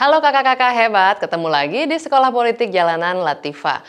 Halo kakak-kakak hebat, ketemu lagi di Sekolah Politik Jalanan Latifa.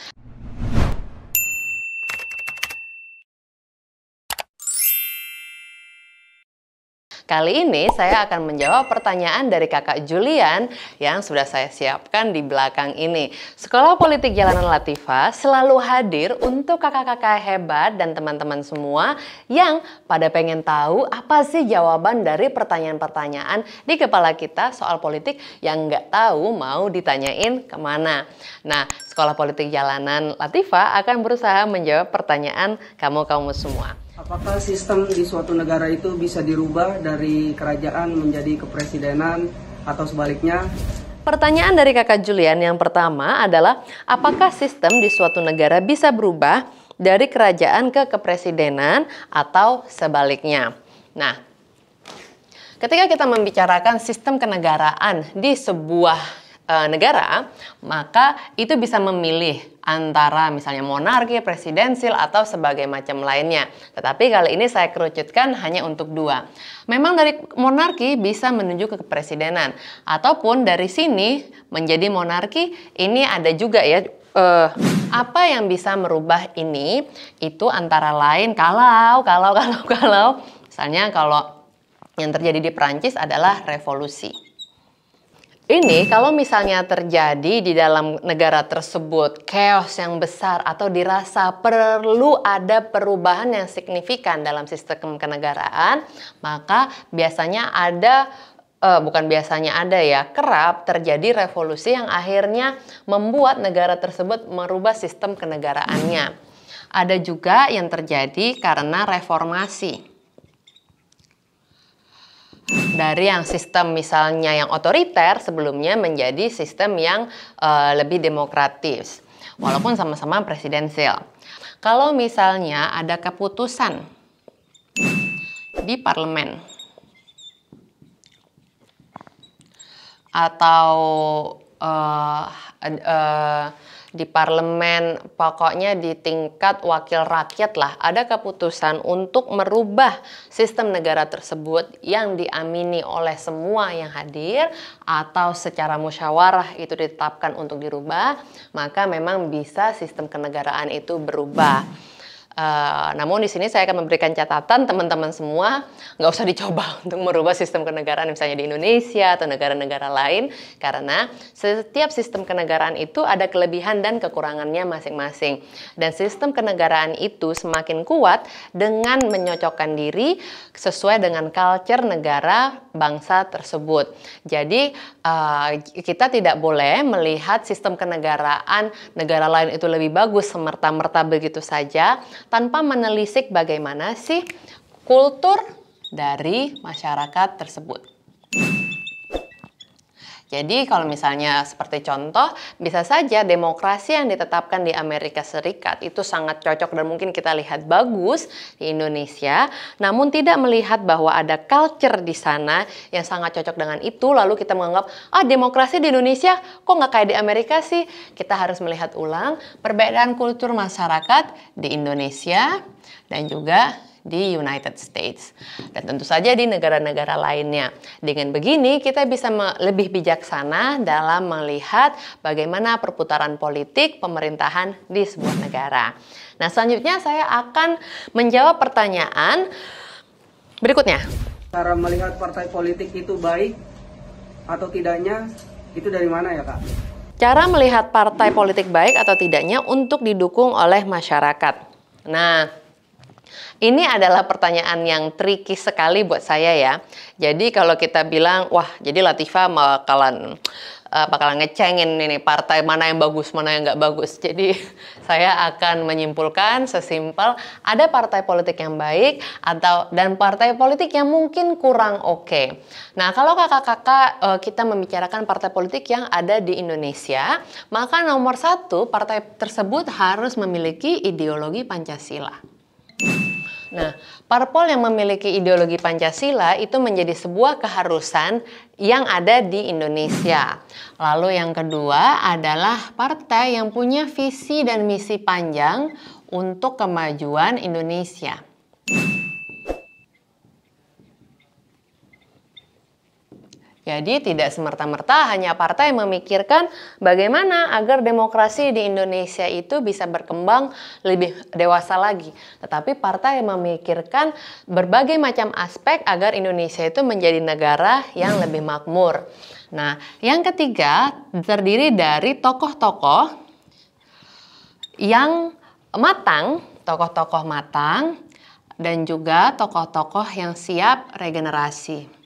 Kali ini saya akan menjawab pertanyaan dari kakak Julian yang sudah saya siapkan di belakang ini. Sekolah Politik Jalanan Latifa selalu hadir untuk kakak-kakak hebat dan teman-teman semua yang pada pengen tahu apa sih jawaban dari pertanyaan-pertanyaan di kepala kita soal politik yang nggak tahu mau ditanyain kemana. Nah, Sekolah Politik Jalanan Latifa akan berusaha menjawab pertanyaan kamu-kamu semua. Apakah sistem di suatu negara itu bisa dirubah dari kerajaan menjadi kepresidenan atau sebaliknya? Pertanyaan dari Kakak Julian yang pertama adalah apakah sistem di suatu negara bisa berubah dari kerajaan ke kepresidenan atau sebaliknya? Nah, ketika kita membicarakan sistem kenegaraan di sebuah Eh, negara, maka itu bisa memilih antara misalnya monarki, presidensil, atau sebagai macam lainnya. Tetapi kali ini saya kerucutkan hanya untuk dua. Memang dari monarki bisa menuju ke kepresidenan, ataupun dari sini menjadi monarki ini ada juga ya Uh, apa yang bisa merubah ini itu antara lain kalau kalau kalau kalau misalnya kalau yang terjadi di Perancis adalah revolusi. Ini kalau misalnya terjadi di dalam negara tersebut chaos yang besar atau dirasa perlu ada perubahan yang signifikan dalam sistem kenegaraan, maka biasanya ada eh, bukan biasanya ada ya, kerap terjadi revolusi yang akhirnya membuat negara tersebut merubah sistem kenegaraannya. Ada juga yang terjadi karena reformasi dari yang sistem misalnya yang otoriter sebelumnya menjadi sistem yang uh, lebih demokratis walaupun sama-sama presidensial. Kalau misalnya ada keputusan di parlemen atau uh, uh, di parlemen, pokoknya di tingkat wakil rakyat lah ada keputusan untuk merubah sistem negara tersebut yang diamini oleh semua yang hadir atau secara musyawarah itu ditetapkan untuk dirubah, maka memang bisa sistem kenegaraan itu berubah. Eh, namun di sini saya akan memberikan catatan teman-teman semua nggak usah dicoba untuk merubah sistem kenegaraan misalnya di Indonesia atau negara-negara lain karena setiap sistem kenegaraan itu ada kelebihan dan kekurangannya masing-masing dan sistem kenegaraan itu semakin kuat dengan menyocokkan diri sesuai dengan culture negara bangsa tersebut. Jadi eh, kita tidak boleh melihat sistem kenegaraan negara lain itu lebih bagus semerta-merta begitu saja tanpa menelisik bagaimana sih kultur dari masyarakat tersebut. Jadi kalau misalnya seperti contoh, bisa saja demokrasi yang ditetapkan di Amerika Serikat itu sangat cocok dan mungkin kita lihat bagus di Indonesia, namun tidak melihat bahwa ada culture di sana yang sangat cocok dengan itu, lalu kita menganggap, ah demokrasi di Indonesia kok nggak kayak di Amerika sih? Kita harus melihat ulang perbedaan kultur masyarakat di Indonesia dan juga di United States dan tentu saja di negara-negara lainnya. Dengan begini kita bisa lebih bijaksana dalam melihat bagaimana perputaran politik pemerintahan di sebuah negara. Nah, selanjutnya saya akan menjawab pertanyaan berikutnya. Cara melihat partai politik itu baik atau tidaknya itu dari mana ya, Kak? Cara melihat partai politik baik atau tidaknya untuk didukung oleh masyarakat. Nah, ini adalah pertanyaan yang tricky sekali buat saya ya. Jadi kalau kita bilang, wah jadi Latifa bakalan uh, bakalan ngecengin ini partai mana yang bagus, mana yang nggak bagus. Jadi saya akan menyimpulkan sesimpel ada partai politik yang baik atau dan partai politik yang mungkin kurang oke. Okay. Nah kalau kakak-kakak eh, kita membicarakan partai politik yang ada di Indonesia, maka nomor satu partai tersebut harus memiliki ideologi Pancasila. Nah, parpol yang memiliki ideologi Pancasila itu menjadi sebuah keharusan yang ada di Indonesia. Lalu yang kedua adalah partai yang punya visi dan misi panjang untuk kemajuan Indonesia. Jadi tidak semerta-merta hanya partai yang memikirkan bagaimana agar demokrasi di Indonesia itu bisa berkembang lebih dewasa lagi. Tetapi partai yang memikirkan berbagai macam aspek agar Indonesia itu menjadi negara yang lebih makmur. Nah, yang ketiga terdiri dari tokoh-tokoh yang matang, tokoh-tokoh matang, dan juga tokoh-tokoh yang siap regenerasi.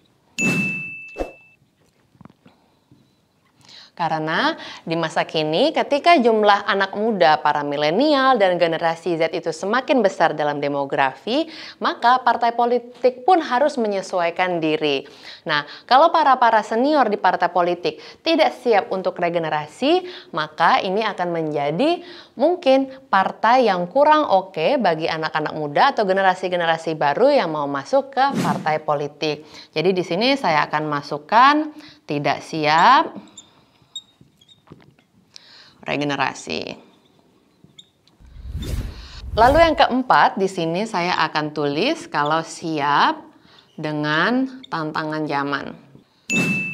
Karena di masa kini ketika jumlah anak muda para milenial dan generasi Z itu semakin besar dalam demografi, maka partai politik pun harus menyesuaikan diri. Nah, kalau para-para senior di partai politik tidak siap untuk regenerasi, maka ini akan menjadi mungkin partai yang kurang oke bagi anak-anak muda atau generasi-generasi baru yang mau masuk ke partai politik. Jadi di sini saya akan masukkan tidak siap regenerasi. Lalu yang keempat, di sini saya akan tulis kalau siap dengan tantangan zaman.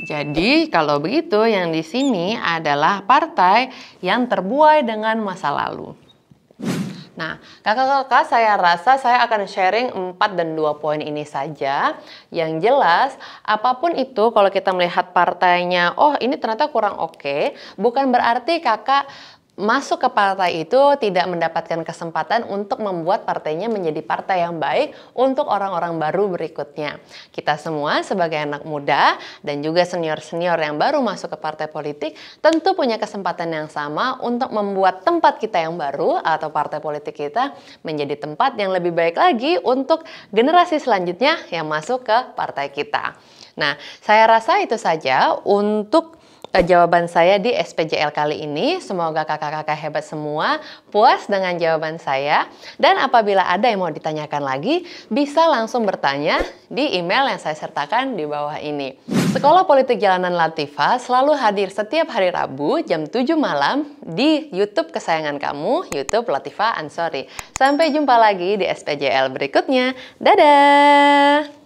Jadi kalau begitu yang di sini adalah partai yang terbuai dengan masa lalu. Nah, kakak-kakak saya rasa saya akan sharing 4 dan 2 poin ini saja. Yang jelas, apapun itu kalau kita melihat partainya, oh ini ternyata kurang oke, okay, bukan berarti kakak masuk ke partai itu tidak mendapatkan kesempatan untuk membuat partainya menjadi partai yang baik untuk orang-orang baru berikutnya. Kita semua sebagai anak muda dan juga senior-senior yang baru masuk ke partai politik tentu punya kesempatan yang sama untuk membuat tempat kita yang baru atau partai politik kita menjadi tempat yang lebih baik lagi untuk generasi selanjutnya yang masuk ke partai kita. Nah, saya rasa itu saja untuk Eh, jawaban saya di SPJL kali ini. Semoga kakak-kakak hebat semua puas dengan jawaban saya. Dan apabila ada yang mau ditanyakan lagi, bisa langsung bertanya di email yang saya sertakan di bawah ini. Sekolah Politik Jalanan Latifa selalu hadir setiap hari Rabu jam 7 malam di YouTube kesayangan kamu, YouTube Latifa Ansori. Sampai jumpa lagi di SPJL berikutnya. Dadah!